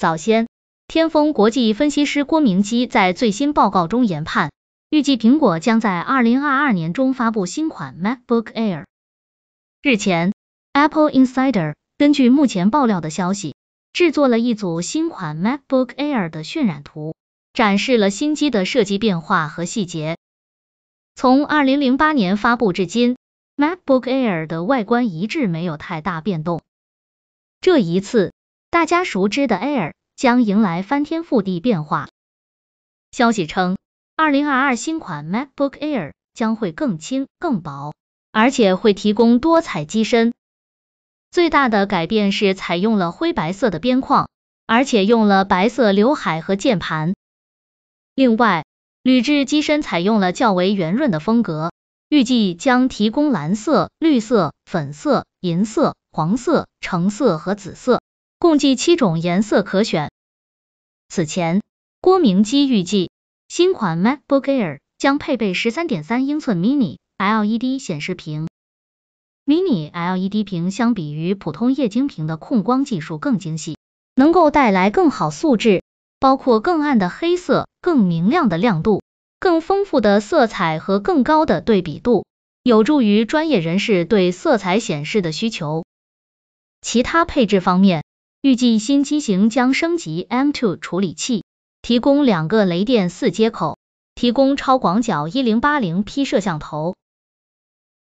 早先，天风国际分析师郭明基在最新报告中研判，预计苹果将在二零二二年中发布新款 MacBook Air。日前，Apple Insider 根据目前爆料的消息，制作了一组新款 MacBook Air 的渲染图，展示了新机的设计变化和细节。从二零零八年发布至今，MacBook Air 的外观一致没有太大变动，这一次。大家熟知的 Air 将迎来翻天覆地变化。消息称，2022新款 MacBook Air 将会更轻更薄，而且会提供多彩机身。最大的改变是采用了灰白色的边框，而且用了白色刘海和键盘。另外，铝制机身采用了较为圆润的风格，预计将提供蓝色、绿色、粉色、银色、黄色、橙色和紫色。共计七种颜色可选。此前，郭明基预计，新款 MacBook Air 将配备13.3英寸 Mini LED 显示屏。Mini LED 屏相比于普通液晶屏的控光技术更精细，能够带来更好素质，包括更暗的黑色、更明亮的亮度、更丰富的色彩和更高的对比度，有助于专业人士对色彩显示的需求。其他配置方面，预计新机型将升级 M2 处理器，提供两个雷电四接口，提供超广角 1080p 摄像头。